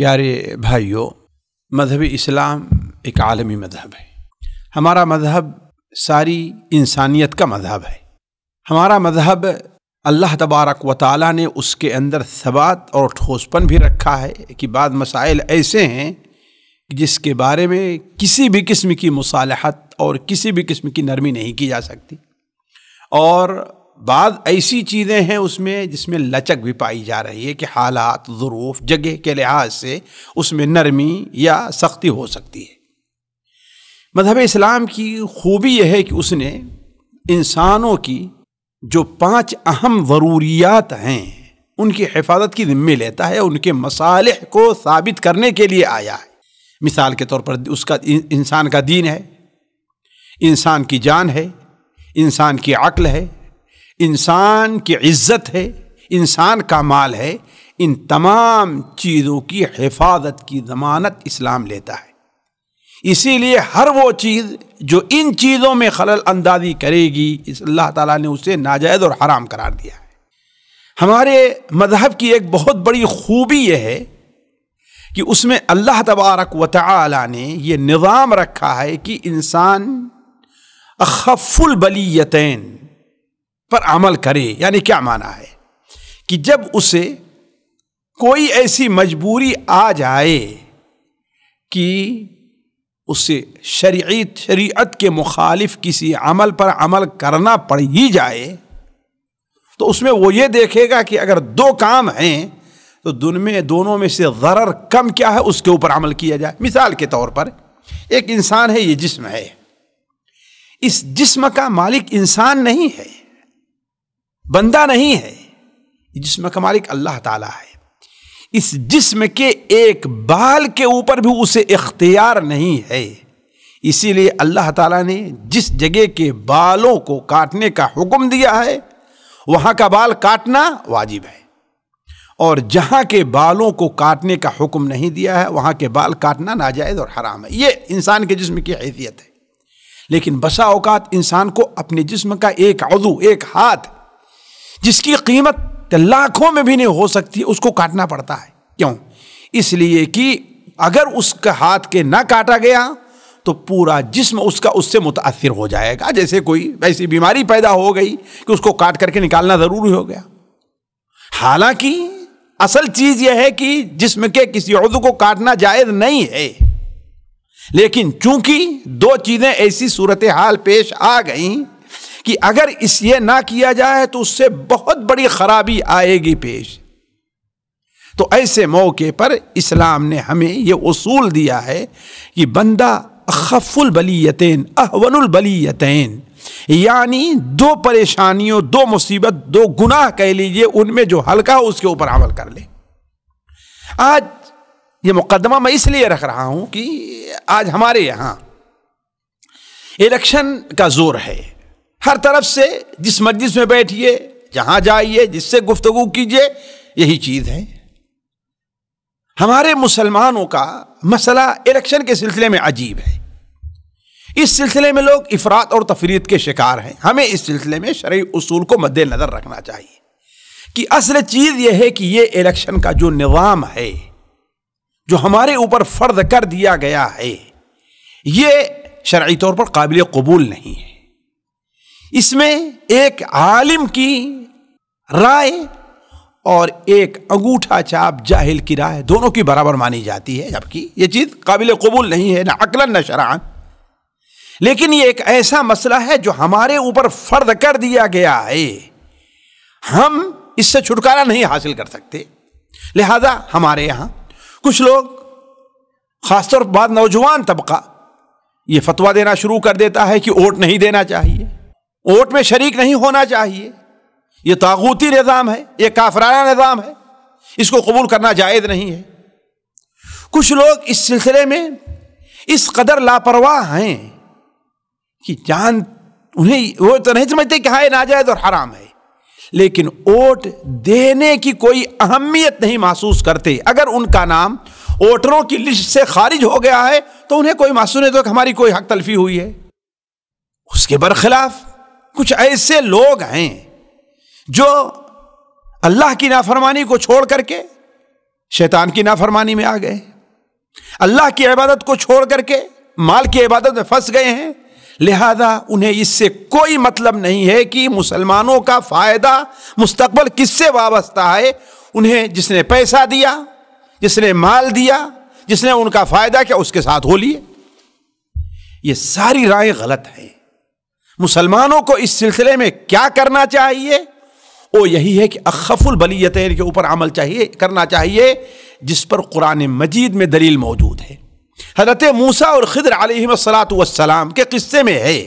प्यारे भाइयों मजहबी इस्लाम एक आलमी मजहब है हमारा मजहब सारी इंसानियत का मजहब है हमारा मजहब अल्लाह तबारक व ताली ने उसके अंदर सबात और ठोसपन भी रखा है कि बाद मसाइल ऐसे हैं जिसके बारे में किसी भी किस्म की मुसालहत और किसी भी किस्म की नरमी नहीं की जा सकती और बाद ऐसी चीज़ें हैं उसमें जिसमें लचक भी पाई जा रही है कि हालात ज़रूफ जगह के लिहाज से उसमें नरमी या सख्ती हो सकती है मजहब इस्लाम की खूबी यह है कि उसने इंसानों की जो पांच अहम ज़रूरियात हैं उनकी हिफाजत की ज़िम्मे लेता है उनके मसाले को साबित करने के लिए आया है मिसाल के तौर पर उसका इंसान का दीन है इंसान की जान है इंसान की अक्ल है इंसान की इज्जत है इंसान का माल है इन तमाम चीज़ों की हिफाजत की जमानत इस्लाम लेता है इसीलिए हर वो चीज़ जो इन चीज़ों में खलल अंदाजी करेगी इस अल्लाह ताला ने उसे नाजायज़ और हराम करार दिया है हमारे मज़हब की एक बहुत बड़ी खूबी यह है कि उसमें अल्लाह तबारक व ताली ने यह निज़ाम रखा है कि इंसान अखफुल बलीयतैन पर अमल करे यानी क्या माना है कि जब उसे कोई ऐसी मजबूरी आ जाए कि उसे शरीत शरीयत के मुखालिफ किसी अमल पर अमल करना पड़ ही जाए तो उसमें वो ये देखेगा कि अगर दो काम हैं तो में दोनों में से ज़रर कम क्या है उसके ऊपर अमल किया जाए मिसाल के तौर पर एक इंसान है ये जिस्म है इस जिस्म का मालिक इंसान नहीं है बंदा नहीं है जिसम का मालिक अल्लाह ताला है इस जिस्म के एक बाल के ऊपर भी उसे इख्तियार नहीं है इसीलिए अल्लाह ताला ने जिस जगह के बालों को काटने का हुक्म दिया है वहाँ का बाल काटना वाजिब है और जहाँ के बालों को काटने का हुक्म नहीं दिया है वहाँ के बाल काटना नाजायज़ और हराम है ये इंसान के जिस्म की हैसियत है लेकिन बसा अवकात इंसान को अपने जिस्म का एक अजू एक हाथ जिसकी कीमत लाखों में भी नहीं हो सकती उसको काटना पड़ता है क्यों इसलिए कि अगर उसका हाथ के ना काटा गया तो पूरा जिस्म उसका उससे मुतासर हो जाएगा जैसे कोई ऐसी बीमारी पैदा हो गई कि उसको काट करके निकालना ज़रूरी हो गया हालांकि असल चीज़ यह है कि जिस्म के किसी उर्द को काटना जायज़ नहीं है लेकिन चूंकि दो चीज़ें ऐसी सूरत हाल पेश आ गई कि अगर इस ये ना किया जाए तो उससे बहुत बड़ी खराबी आएगी पेश तो ऐसे मौके पर इस्लाम ने हमें ये उसूल दिया है कि बंदा अखफुल बलीयतेन अहवनुल बलीयतेन यानी दो परेशानियों दो मुसीबत दो गुनाह कह लीजिए उनमें जो हल्का हो उसके ऊपर अमल कर ले आज ये मुकदमा मैं इसलिए रख रहा हूं कि आज हमारे यहां इलेक्शन का जोर है हर तरफ से जिस मस्जिद में बैठिए जहां जाइए जिससे गुफ्तगु कीजिए यही चीज है हमारे मुसलमानों का मसला इलेक्शन के सिलसिले में अजीब है इस सिलसिले में लोग इफरात और तफरीत के शिकार हैं हमें इस सिलसिले में शर्य उसूल को मद्देनज़र रखना चाहिए कि असल चीज़ यह है कि ये इलेक्शन का जो निज़ाम है जो हमारे ऊपर फ़र्ज कर दिया गया है ये शरा तौर पर काबिल कबूल नहीं है इसमें एक आलिम की राय और एक अंगूठा चाप जाहिल की राय दोनों की बराबर मानी जाती है जबकि ये चीज़ काबिल कबूल नहीं है ना अकलन न शरान लेकिन ये एक ऐसा मसला है जो हमारे ऊपर फर्द कर दिया गया है हम इससे छुटकारा नहीं हासिल कर सकते लिहाजा हमारे यहाँ कुछ लोग खासतौर पर बाद नौजवान तबका ये फतवा देना शुरू कर देता है कि वोट नहीं देना चाहिए वोट में शरीक नहीं होना चाहिए यह तागूती निज़ाम है यह काफराना निज़ाम है इसको कबूल करना जायज़ नहीं है कुछ लोग इस सिलसिले में इस कदर लापरवाह हैं कि जान उन्हें वो तो नहीं समझते कि हाँ नाजायज और हराम है लेकिन वोट देने की कोई अहमियत नहीं महसूस करते अगर उनका नाम वोटरों की लिस्ट से खारिज हो गया है तो उन्हें कोई महसूस नहीं तो हमारी कोई हक तलफी हुई है उसके बरखिलाफ़ कुछ ऐसे लोग हैं जो अल्लाह की नाफरमानी को छोड़ करके शैतान की नाफरमानी में आ गए अल्लाह की इबादत को छोड़ करके माल की इबादत में फंस गए हैं लिहाजा उन्हें इससे कोई मतलब नहीं है कि मुसलमानों का फ़ायदा मुस्तकबल किससे वाबस्ता है उन्हें जिसने पैसा दिया जिसने माल दिया जिसने उनका फ़ायदा किया उसके साथ हो लिए ये सारी राय गलत हैं मुसलमानों को इस सिलसिले में क्या करना चाहिए वो यही है कि अखफुल बलियत के ऊपर अमल चाहिए करना चाहिए जिस पर कुरान मजीद में दलील मौजूद है हजरत मूसा और खिद्र आलत वसलाम के किस्से में है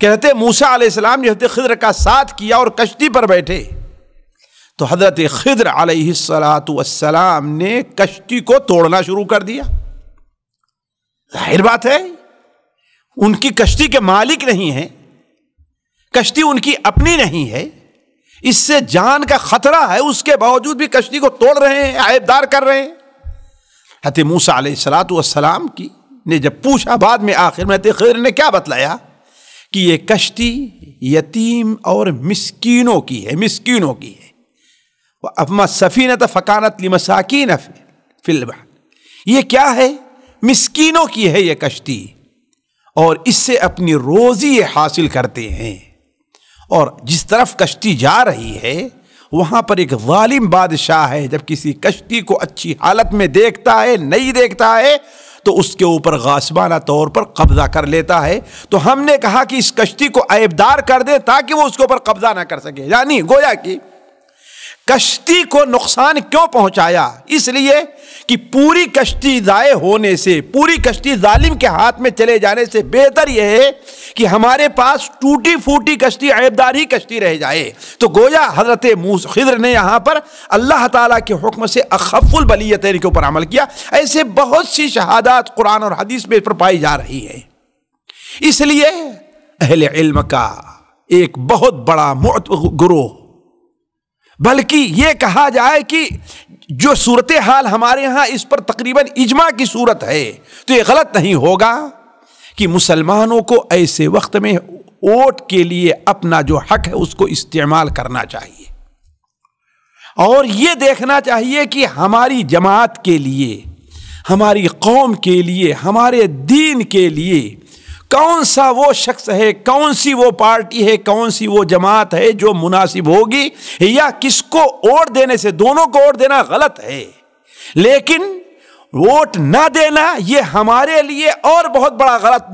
कि हजरत मूसा आसमाम ने हजरत खिद्र का साथ किया और कश्ती पर बैठे तो हजरत खिद्र आलत वसलाम ने कश्ती को तोड़ना शुरू कर दिया जाहिर बात है उनकी कश्ती के मालिक नहीं है कश्ती उनकी अपनी नहीं है इससे जान का खतरा है उसके बावजूद भी कश्ती को तोड़ रहे हैं आयबदार कर रहे हैं हत मूसा सलात की ने जब पूछा बाद में आखिर में खैर ने क्या बतलाया कि ये कश्ती यतीम और मिसकीनों की है मिसकीनों की है वह न तो फ़कानत लमसाकिन फिल्बा ये क्या है मिसकीनों की है ये कश्ती और इससे अपनी रोज़ी हासिल करते हैं और जिस तरफ कश्ती जा रही है वहाँ पर एक ालिम बादशाह है जब किसी कश्ती को अच्छी हालत में देखता है नहीं देखता है तो उसके ऊपर गासबाना तौर पर कब्जा कर लेता है तो हमने कहा कि इस कश्ती को ऐबदार कर दे ताकि वो उसके ऊपर कब्जा ना कर सके यानी गोया की कश्ती को नुकसान क्यों पहुंचाया इसलिए कि पूरी कश्ती जाए होने से पूरी कश्ती जालिम के हाथ में चले जाने से बेहतर यह है कि हमारे पास टूटी फूटी कश्ती ऐबदार ही कश्ती रह जाए तो गोया हजरत मूस खिद्र ने यहाँ पर अल्लाह ताला के हुक्म से अखफुल बलीतन के ऊपर अमल किया ऐसे बहुत सी शहादात कुरान और हदीस में पर पाई जा रही है इसलिए अहल इल्म का एक बहुत बड़ा गुरोह बल्कि ये कहा जाए कि जो सूरत हाल हमारे यहाँ इस पर तकरीबन इजमा की सूरत है तो ये गलत नहीं होगा कि मुसलमानों को ऐसे वक्त में वोट के लिए अपना जो हक है उसको इस्तेमाल करना चाहिए और ये देखना चाहिए कि हमारी जमात के लिए हमारी कौम के लिए हमारे दीन के लिए कौन सा वो शख्स है कौन सी वो पार्टी है कौन सी वो जमात है जो मुनासिब होगी या किसको वोट देने से दोनों को वोट देना गलत है लेकिन वोट ना देना ये हमारे लिए और बहुत बड़ा गलत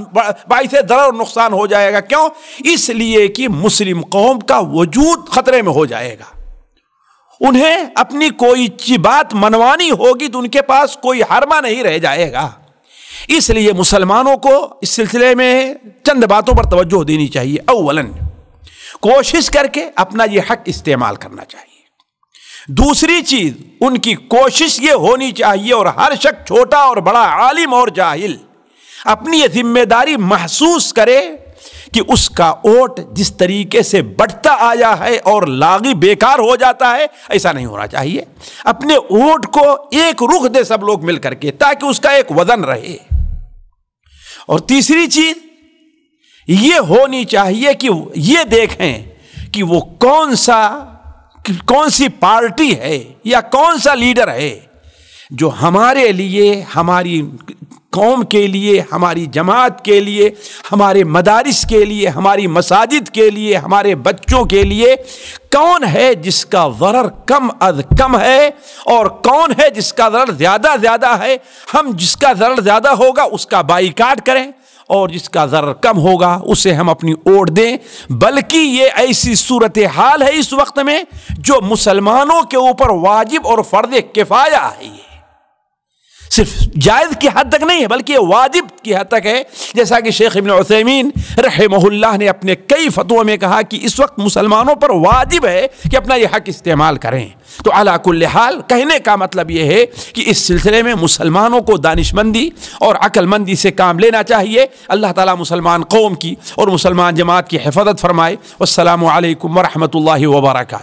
बाईस दर और नुकसान हो जाएगा क्यों इसलिए कि मुस्लिम कौम का वजूद खतरे में हो जाएगा उन्हें अपनी कोई बात मनवानी होगी तो उनके पास कोई हरमा नहीं रह जाएगा इसलिए मुसलमानों को इस सिलसिले में चंद बातों पर तवज्जो देनी चाहिए अव्वलन कोशिश करके अपना ये हक इस्तेमाल करना चाहिए दूसरी चीज़ उनकी कोशिश ये होनी चाहिए और हर शख्स छोटा और बड़ा आलिम और जाहिल अपनी ये जिम्मेदारी महसूस करे कि उसका वोट जिस तरीके से बढ़ता आया है और लागी बेकार हो जाता है ऐसा नहीं होना चाहिए अपने वोट को एक रुख दे सब लोग मिल के ताकि उसका एक वजन रहे और तीसरी चीज ये होनी चाहिए कि ये देखें कि वो कौन सा कौन सी पार्टी है या कौन सा लीडर है जो हमारे लिए हमारी कौम के लिए हमारी जमात के लिए हमारे मदारस के लिए हमारी मसाजिद के लिए हमारे बच्चों के लिए कौन है जिसका वरर कम अज कम है और कौन है जिसका ज़र ज़्यादा ज़्यादा है हम जिसका ज़र ज़्यादा होगा उसका बाईकाट करें और जिसका ज़र कम होगा उसे हम अपनी ओट दें बल्कि ये ऐसी सूरत हाल है इस वक्त में जो मुसलमानों के ऊपर वाजिब और फ़र्ज किफ़ाया है ये सिर्फ जायज़ की हद तक नहीं है बल्कि वाजिब की हद तक है जैसा कि शेख इबन उसैमीन रहमल्ला ने अपने कई फतवों में कहा कि इस वक्त मुसलमानों पर वाजिब है कि अपना यह हक इस्तेमाल करें तो अलाकुल्ल हाल कहने का मतलब यह है कि इस सिलसिले में मुसलमानों को दानिशमंदी और अक़लमंदी से काम लेना चाहिए अल्लाह ताला मुसलमान कौम की और मुसलमान जमात की हिफाजत फरमाए वालकम वरहमल वर्का